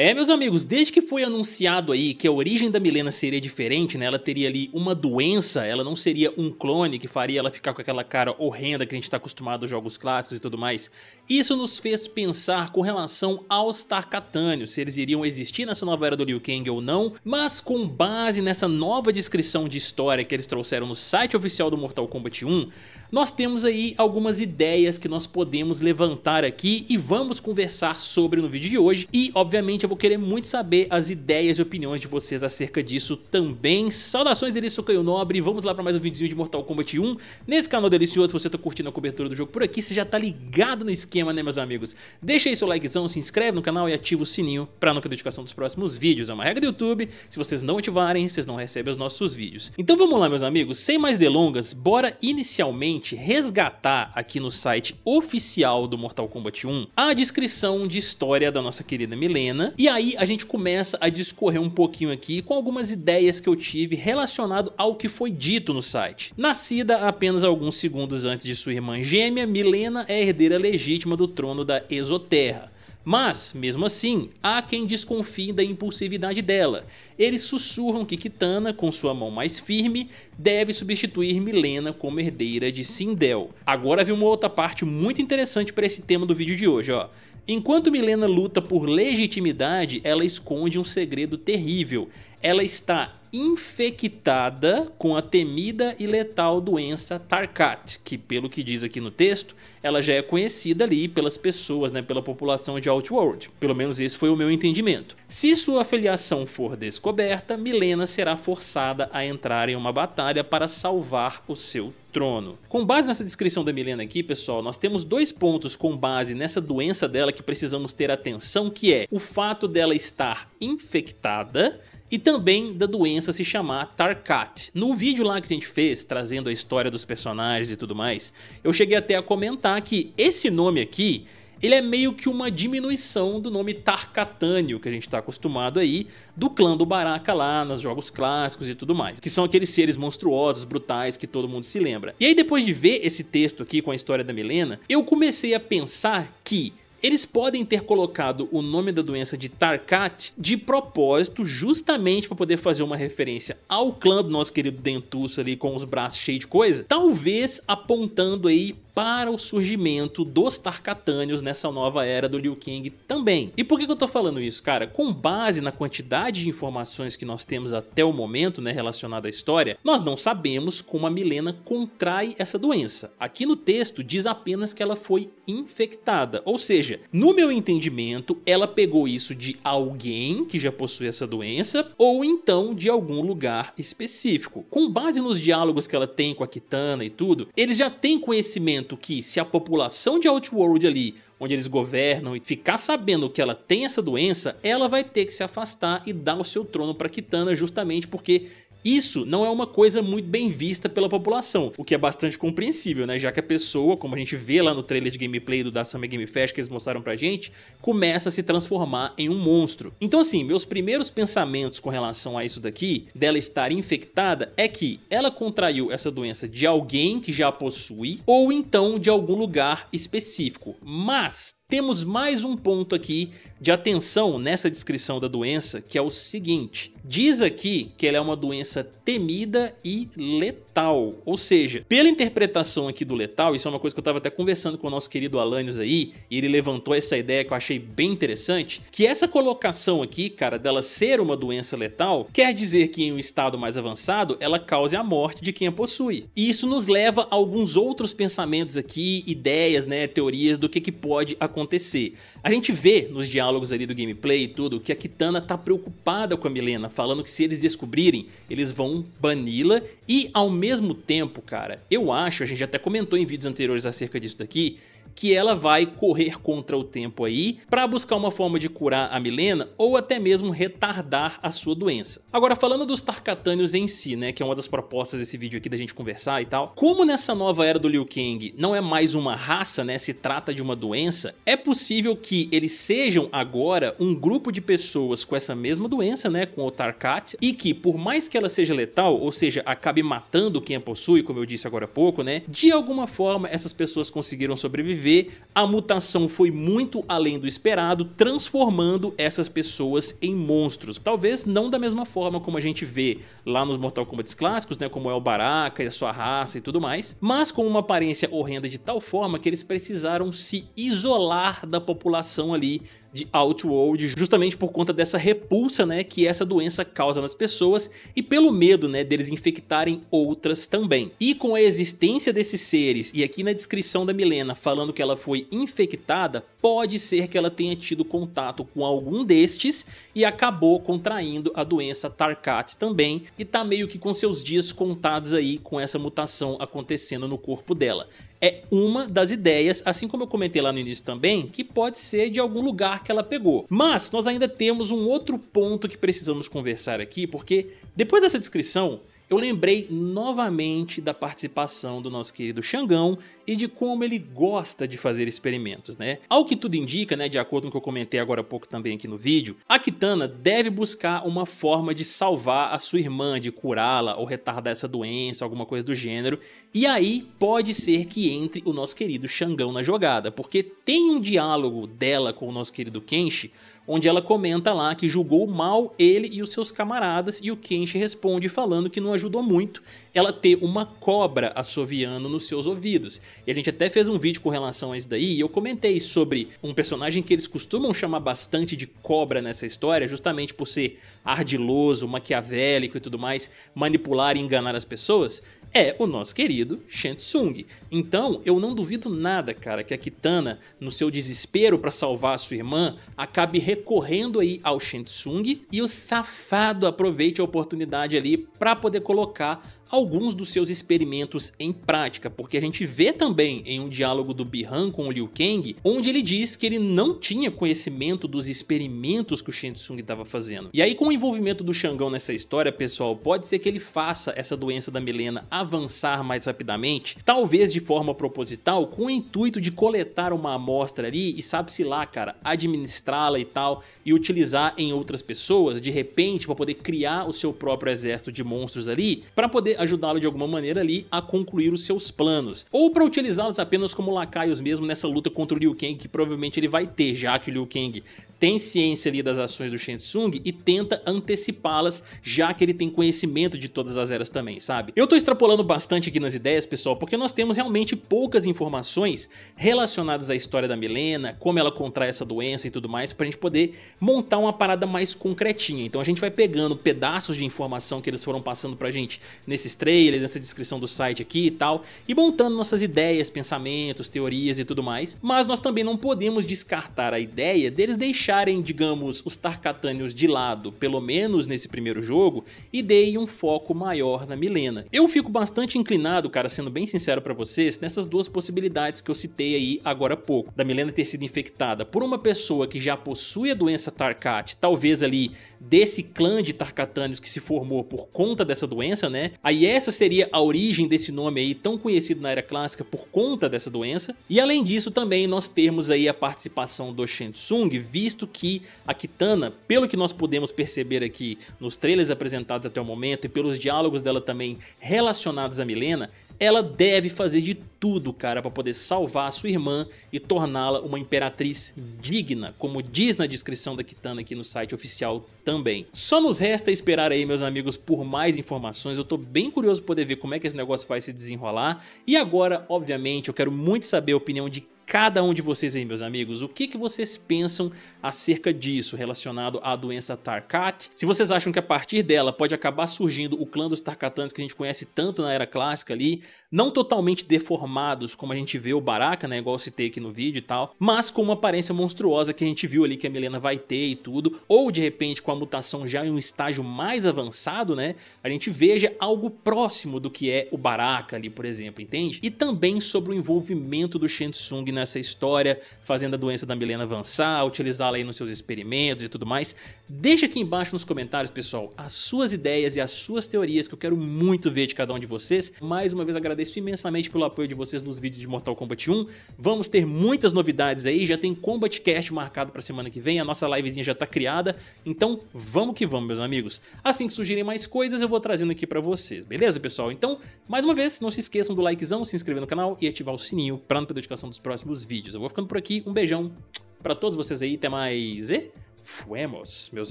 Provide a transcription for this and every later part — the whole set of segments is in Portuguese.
É, meus amigos, desde que foi anunciado aí que a origem da Milena seria diferente, né? Ela teria ali uma doença, ela não seria um clone que faria ela ficar com aquela cara horrenda que a gente está acostumado aos jogos clássicos e tudo mais. Isso nos fez pensar com relação aos Tarkatanios, se eles iriam existir nessa nova era do Liu Kang ou não, mas com base nessa nova descrição de história que eles trouxeram no site oficial do Mortal Kombat 1, nós temos aí algumas ideias que nós podemos levantar aqui e vamos conversar sobre no vídeo de hoje e, obviamente, eu vou querer muito saber as ideias e opiniões de vocês acerca disso também. Saudações delícias, sou Caio Nobre, vamos lá para mais um videozinho de Mortal Kombat 1. Nesse canal delicioso, se você tá curtindo a cobertura do jogo por aqui, você já tá ligado no esquema, né meus amigos? Deixa aí seu likezão, se inscreve no canal e ativa o sininho para não perder a notificação dos próximos vídeos. É uma regra do YouTube, se vocês não ativarem, vocês não recebem os nossos vídeos. Então vamos lá meus amigos, sem mais delongas, bora inicialmente resgatar aqui no site oficial do Mortal Kombat 1 a descrição de história da nossa querida Milena e aí a gente começa a discorrer um pouquinho aqui com algumas ideias que eu tive relacionado ao que foi dito no site. Nascida apenas alguns segundos antes de sua irmã gêmea, Milena é herdeira legítima do trono da Exoterra. Mas, mesmo assim, há quem desconfie da impulsividade dela. Eles sussurram que Kitana, com sua mão mais firme, deve substituir Milena como herdeira de Sindel. Agora vi uma outra parte muito interessante para esse tema do vídeo de hoje, ó. Enquanto Milena luta por legitimidade, ela esconde um segredo terrível. Ela está infectada com a temida e letal doença Tarkat, que pelo que diz aqui no texto, ela já é conhecida ali pelas pessoas, né, pela população de Outworld. Pelo menos esse foi o meu entendimento. Se sua afiliação for descoberta, Milena será forçada a entrar em uma batalha para salvar o seu trono. Com base nessa descrição da Milena aqui, pessoal, nós temos dois pontos com base nessa doença dela que precisamos ter atenção, que é o fato dela estar infectada e também da doença se chamar Tarkat. No vídeo lá que a gente fez, trazendo a história dos personagens e tudo mais, eu cheguei até a comentar que esse nome aqui ele é meio que uma diminuição do nome Tarkatânio, que a gente está acostumado aí, do clã do Baraka lá, nos jogos clássicos e tudo mais, que são aqueles seres monstruosos, brutais, que todo mundo se lembra. E aí depois de ver esse texto aqui com a história da Milena, eu comecei a pensar que eles podem ter colocado o nome da doença de Tarkat de propósito, justamente para poder fazer uma referência ao clã do nosso querido Dentus ali com os braços cheios de coisa, talvez apontando aí para o surgimento dos Tarkatânios nessa nova era do Liu Kang também. E por que eu tô falando isso, cara? Com base na quantidade de informações que nós temos até o momento, né, relacionada à história, nós não sabemos como a Milena contrai essa doença. Aqui no texto diz apenas que ela foi infectada, ou seja, no meu entendimento, ela pegou isso de alguém que já possui essa doença ou então de algum lugar específico. Com base nos diálogos que ela tem com a Kitana e tudo, eles já têm conhecimento que se a população de Outworld ali, onde eles governam, e ficar sabendo que ela tem essa doença, ela vai ter que se afastar e dar o seu trono para Kitana justamente porque isso não é uma coisa muito bem vista pela população, o que é bastante compreensível, né? Já que a pessoa, como a gente vê lá no trailer de gameplay do da Summer Game Fest que eles mostraram pra gente, começa a se transformar em um monstro. Então assim, meus primeiros pensamentos com relação a isso daqui, dela estar infectada, é que ela contraiu essa doença de alguém que já a possui, ou então de algum lugar específico. Mas temos mais um ponto aqui de atenção nessa descrição da doença, que é o seguinte: diz aqui que ela é uma doença temida e letal. Ou seja, pela interpretação aqui do letal, isso é uma coisa que eu estava até conversando com o nosso querido Alanios aí, e ele levantou essa ideia que eu achei bem interessante, que essa colocação aqui, cara, dela ser uma doença letal, quer dizer que em um estado mais avançado, ela cause a morte de quem a possui. E isso nos leva a alguns outros pensamentos aqui, ideias, né, teorias do que, que pode acontecer. A gente vê nos diálogos ali do gameplay e tudo que a Kitana tá preocupada com a Milena, falando que se eles descobrirem, eles vão bani-la e ao mesmo tempo, cara, eu acho, a gente até comentou em vídeos anteriores acerca disso daqui, que ela vai correr contra o tempo aí para buscar uma forma de curar a Milena ou até mesmo retardar a sua doença. Agora falando dos Tarkatânios em si, né, que é uma das propostas desse vídeo aqui da gente conversar e tal, como nessa nova era do Liu Kang não é mais uma raça, né, se trata de uma doença, é possível que eles sejam agora um grupo de pessoas com essa mesma doença, né, com o Tarkat, e que por mais que ela seja letal, ou seja, acabe matando quem a possui, como eu disse agora há pouco, né, de alguma forma essas pessoas conseguiram sobreviver vê, a mutação foi muito além do esperado, transformando essas pessoas em monstros. Talvez não da mesma forma como a gente vê lá nos Mortal Kombat clássicos, né, como é o Baraka e a sua raça e tudo mais, mas com uma aparência horrenda de tal forma que eles precisaram se isolar da população ali de Outworld, justamente por conta dessa repulsa, né, que essa doença causa nas pessoas e pelo medo, né, deles infectarem outras também. E com a existência desses seres, e aqui na descrição da Milena falando que ela foi infectada, pode ser que ela tenha tido contato com algum destes e acabou contraindo a doença Tarkat também e tá meio que com seus dias contados aí com essa mutação acontecendo no corpo dela é uma das ideias, assim como eu comentei lá no início também, que pode ser de algum lugar que ela pegou. Mas nós ainda temos um outro ponto que precisamos conversar aqui, porque depois dessa descrição, eu lembrei novamente da participação do nosso querido Xangão e de como ele gosta de fazer experimentos, né? Ao que tudo indica, né, de acordo com o que eu comentei agora há pouco também aqui no vídeo, a Kitana deve buscar uma forma de salvar a sua irmã, de curá-la ou retardar essa doença, alguma coisa do gênero, e aí pode ser que entre o nosso querido Xangão na jogada, porque tem um diálogo dela com o nosso querido Kenshi onde ela comenta lá que julgou mal ele e os seus camaradas e o Kenshi responde falando que não ajudou muito ela ter uma cobra assoviando nos seus ouvidos. E a gente até fez um vídeo com relação a isso daí e eu comentei sobre um personagem que eles costumam chamar bastante de cobra nessa história, justamente por ser ardiloso, maquiavélico e tudo mais, manipular e enganar as pessoas é o nosso querido Shensung. Então, eu não duvido nada, cara, que a Kitana, no seu desespero para salvar a sua irmã, acabe recorrendo aí ao Shensung e o safado aproveite a oportunidade ali para poder colocar alguns dos seus experimentos em prática, porque a gente vê também em um diálogo do Bi-Han com o Liu Kang, onde ele diz que ele não tinha conhecimento dos experimentos que o Shen Tsung estava fazendo. E aí com o envolvimento do Shangão nessa história, pessoal, pode ser que ele faça essa doença da Milena avançar mais rapidamente, talvez de forma proposital, com o intuito de coletar uma amostra ali e sabe-se lá, cara, administrá-la e tal, e utilizar em outras pessoas, de repente, para poder criar o seu próprio exército de monstros ali, para poder ajudá-lo de alguma maneira ali a concluir os seus planos, ou para utilizá-los apenas como lacaios mesmo nessa luta contra o Liu Kang que provavelmente ele vai ter, já que o Liu Kang tem ciência ali das ações do Shensung e tenta antecipá-las, já que ele tem conhecimento de todas as eras também, sabe? Eu tô extrapolando bastante aqui nas ideias, pessoal, porque nós temos realmente poucas informações relacionadas à história da Milena, como ela contrai essa doença e tudo mais, pra gente poder montar uma parada mais concretinha. Então a gente vai pegando pedaços de informação que eles foram passando pra gente nesses trailers, nessa descrição do site aqui e tal, e montando nossas ideias, pensamentos, teorias e tudo mais, mas nós também não podemos descartar a ideia deles deixar deixarem, digamos, os Tarkatanios de lado, pelo menos nesse primeiro jogo, e deem um foco maior na Milena. Eu fico bastante inclinado, cara, sendo bem sincero para vocês, nessas duas possibilidades que eu citei aí agora há pouco. Da Milena ter sido infectada por uma pessoa que já possui a doença Tarkat, talvez ali desse clã de Tarkatanios que se formou por conta dessa doença, né? Aí essa seria a origem desse nome aí tão conhecido na era clássica por conta dessa doença. E além disso também nós temos aí a participação do Shensung, visto visto que a Kitana, pelo que nós podemos perceber aqui nos trailers apresentados até o momento e pelos diálogos dela também relacionados a Milena, ela deve fazer de tudo, cara, para poder salvar a sua irmã e torná-la uma imperatriz digna, como diz na descrição da Kitana aqui no site oficial também. Só nos resta esperar aí, meus amigos, por mais informações. Eu tô bem curioso poder ver como é que esse negócio vai se desenrolar. E agora, obviamente, eu quero muito saber a opinião de cada um de vocês aí, meus amigos, o que, que vocês pensam acerca disso relacionado à doença Tarkat. Se vocês acham que a partir dela pode acabar surgindo o clã dos Tarkatans que a gente conhece tanto na era clássica ali, não totalmente deformados como a gente vê o Baraka, né, igual eu citei aqui no vídeo e tal, mas com uma aparência monstruosa que a gente viu ali que a Milena vai ter e tudo, ou de repente com a mutação já em um estágio mais avançado, né, a gente veja algo próximo do que é o Baraka ali, por exemplo, entende? E também sobre o envolvimento do Shensung nessa história, fazendo a doença da Milena avançar, utilizá-la aí nos seus experimentos e tudo mais. Deixa aqui embaixo nos comentários, pessoal, as suas ideias e as suas teorias que eu quero muito ver de cada um de vocês. Mais uma vez agradeço agradeço imensamente pelo apoio de vocês nos vídeos de Mortal Kombat 1. Vamos ter muitas novidades aí, já tem Combat Cast marcado para semana que vem, a nossa livezinha já está criada. Então, vamos que vamos, meus amigos. Assim que surgirem mais coisas, eu vou trazendo aqui para vocês, beleza, pessoal? Então, mais uma vez, não se esqueçam do likezão, se inscrever no canal e ativar o sininho para não perder a notificação dos próximos vídeos. Eu vou ficando por aqui, um beijão para todos vocês aí, até mais e fuemos, meus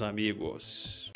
amigos.